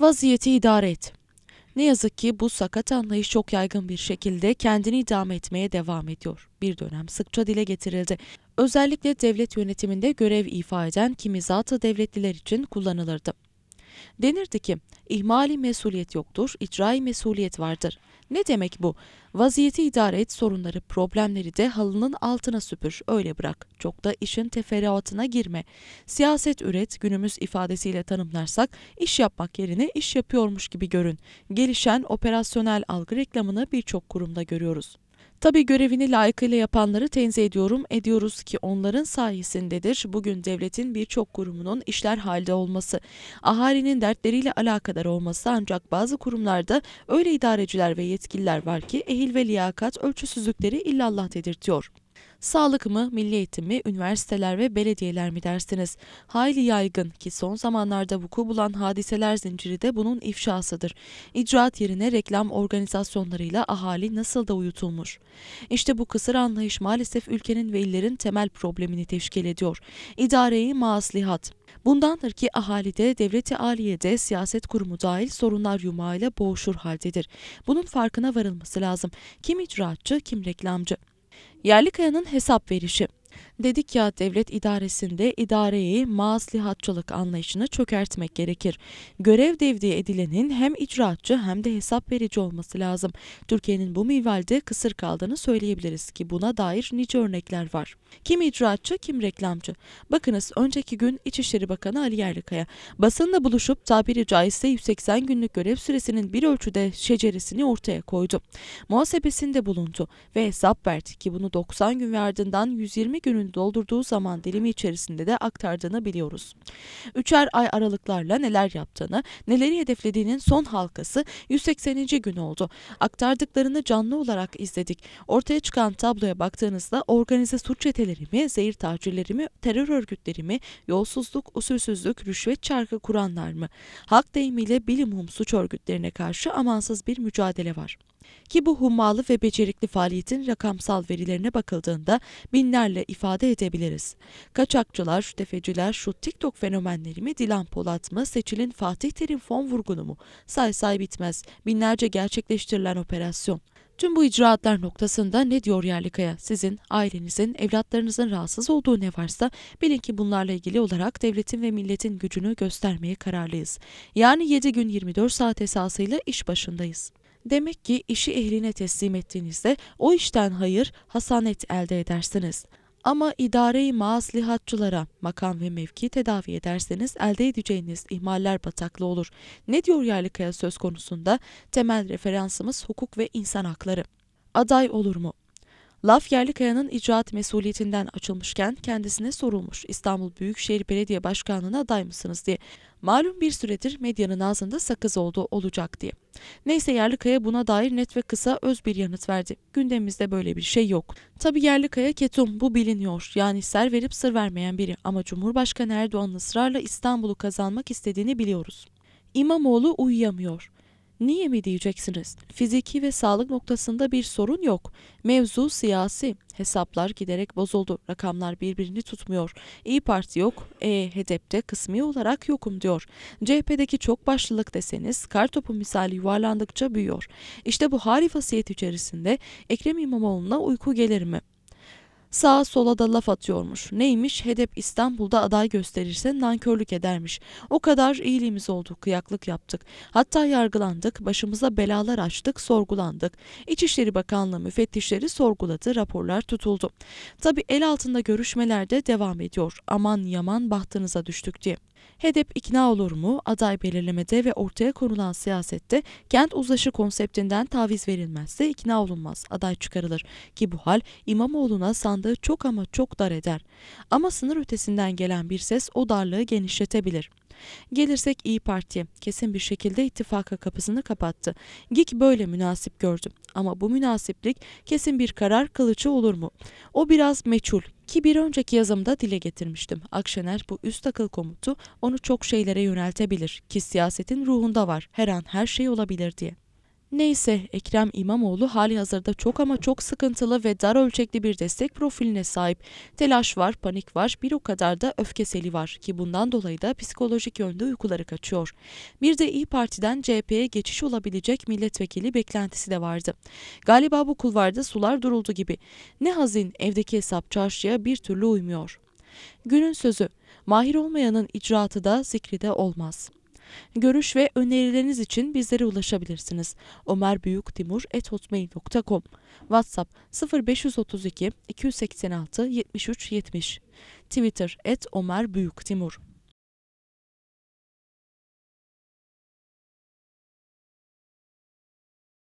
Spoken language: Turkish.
Vaziyeti idare et. Ne yazık ki bu sakat anlayış çok yaygın bir şekilde kendini idame etmeye devam ediyor. Bir dönem sıkça dile getirildi. Özellikle devlet yönetiminde görev ifa eden kimi zatı devletliler için kullanılırdı. Denirdi ki ihmali mesuliyet yoktur, icrai mesuliyet vardır. Ne demek bu? Vaziyeti idare et, sorunları, problemleri de halının altına süpür, öyle bırak. Çok da işin teferruatına girme. Siyaset üret, günümüz ifadesiyle tanımlarsak, iş yapmak yerine iş yapıyormuş gibi görün. Gelişen operasyonel algı reklamını birçok kurumda görüyoruz. Tabii görevini layıkıyla yapanları tenzih ediyorum, ediyoruz ki onların sayesindedir bugün devletin birçok kurumunun işler halde olması. Ahalinin dertleriyle alakadar olması ancak bazı kurumlarda öyle idareciler ve yetkililer var ki ehil ve liyakat ölçüsüzlükleri illallah dedirtiyor. Sağlık mı, milli eğitim mi, üniversiteler ve belediyeler mi dersiniz? Hayli yaygın ki son zamanlarda vuku bulan hadiseler zinciri de bunun ifşasıdır. İcraat yerine reklam organizasyonlarıyla ahali nasıl da uyutulmuş. İşte bu kısır anlayış maalesef ülkenin ve illerin temel problemini teşkil ediyor. İdareyi maaslihat, Bundandır ki ahalide, devleti aliyede, siyaset kurumu dahil sorunlar yumağıyla boğuşur haldedir. Bunun farkına varılması lazım. Kim icraatçı, kim reklamcı. Yerli Kayanın hesap verişi. Dedik ya devlet idaresinde idareyi maaslihatçılık anlayışını çökertmek gerekir. Görev devdiği edilenin hem icraatçı hem de hesap verici olması lazım. Türkiye'nin bu mivalde kısır kaldığını söyleyebiliriz ki buna dair nice örnekler var. Kim icraatçı kim reklamcı. Bakınız önceki gün İçişleri Bakanı Ali Yerlikaya basınla buluşup tabiri caizse 180 günlük görev süresinin bir ölçüde şeceresini ortaya koydu. Muhasebesinde bulundu ve hesap verdi ki bunu 90 gün ve ardından 120 günün doldurduğu zaman dilimi içerisinde de aktardığını biliyoruz. Üçer ay aralıklarla neler yaptığını, neleri hedeflediğinin son halkası 180. gün oldu. Aktardıklarını canlı olarak izledik. Ortaya çıkan tabloya baktığınızda organize suç çetelerimi, zehir tacirlerimi, terör örgütlerimi, yolsuzluk, usulsüzlük, rüşvet çarkı kuranlar mı? Halk deyimiyle bilimum suç örgütlerine karşı amansız bir mücadele var. Ki bu hummalı ve becerikli faaliyetin rakamsal verilerine bakıldığında binlerle ifade edebiliriz. Kaçakçılar, tefeciler, şu TikTok fenomenleri mi, Dilan Polat mı, Seçil'in Fatih Terim fon vurgunu mu? Say say bitmez. Binlerce gerçekleştirilen operasyon. Tüm bu icraatlar noktasında ne diyor Yerlikaya? Sizin, ailenizin, evlatlarınızın rahatsız olduğu ne varsa bilin ki bunlarla ilgili olarak devletin ve milletin gücünü göstermeye kararlıyız. Yani 7 gün 24 saat esasıyla iş başındayız. Demek ki işi ehline teslim ettiğinizde o işten hayır, hasanet elde edersiniz. Ama idareyi i maaslihatçılara makam ve mevki tedavi ederseniz elde edeceğiniz ihmaller bataklı olur. Ne diyor yerli Yerlikaya söz konusunda? Temel referansımız hukuk ve insan hakları. Aday olur mu? Laf yerli kayanın icraat mesuliyetinden açılmışken kendisine sorulmuş İstanbul Büyükşehir Belediye Başkanlığı'na aday mısınız diye. Malum bir süredir medyanın ağzında sakız olduğu olacak diye. Neyse Yerlikaya buna dair net ve kısa öz bir yanıt verdi. Gündemimizde böyle bir şey yok. Tabi Yerlikaya ketum bu biliniyor. Yani ser verip sır vermeyen biri ama Cumhurbaşkanı Erdoğan'ın ısrarla İstanbul'u kazanmak istediğini biliyoruz. İmamoğlu uyuyamıyor. Niye mi diyeceksiniz? Fiziki ve sağlık noktasında bir sorun yok. Mevzu siyasi. Hesaplar giderek bozuldu. Rakamlar birbirini tutmuyor. İyi Parti yok. E, HDP'de kısmi olarak yokum diyor. CHP'deki çok başlılık deseniz kartopu misali yuvarlandıkça büyüyor. İşte bu hari vasiyet içerisinde Ekrem İmamoğlu'na uyku gelir mi? Sağa sola da laf atıyormuş. Neymiş? Hedef İstanbul'da aday gösterirse nankörlük edermiş. O kadar iyiliğimiz oldu, kıyaklık yaptık. Hatta yargılandık, başımıza belalar açtık, sorgulandık. İçişleri Bakanlığı müfettişleri sorguladı, raporlar tutuldu. Tabi el altında görüşmeler de devam ediyor. Aman yaman bahtınıza düştük diye. HEDEP ikna olur mu? Aday belirlemede ve ortaya konulan siyasette kent uzlaşı konseptinden taviz verilmezse ikna olunmaz, aday çıkarılır ki bu hal İmamoğlu'na sandığı çok ama çok dar eder. Ama sınır ötesinden gelen bir ses o darlığı genişletebilir. Gelirsek İyi Parti kesin bir şekilde ittifaka kapısını kapattı. GİK böyle münasip gördü. Ama bu münasiplik kesin bir karar kılıcı olur mu? O biraz meçhul. Ki bir önceki yazımda dile getirmiştim. Akşener bu üst akıl komutu onu çok şeylere yöneltebilir ki siyasetin ruhunda var. Her an her şey olabilir diye. Neyse Ekrem İmamoğlu hali hazırda çok ama çok sıkıntılı ve dar ölçekli bir destek profiline sahip. Telaş var, panik var, bir o kadar da öfkeseli var ki bundan dolayı da psikolojik yönde uykuları kaçıyor. Bir de İyi Parti'den CHP'ye geçiş olabilecek milletvekili beklentisi de vardı. Galiba bu kulvarda sular duruldu gibi. Ne hazin evdeki hesap çarşıya bir türlü uymuyor. Günün sözü, mahir olmayanın icraatı da zikri de olmaz.'' Görüş ve önerileriniz için bizlere ulaşabilirsiniz. Büyük Timur omerbüyüktimur.hotmail.com WhatsApp 0532 286 73 70 Twitter et Ömer Timur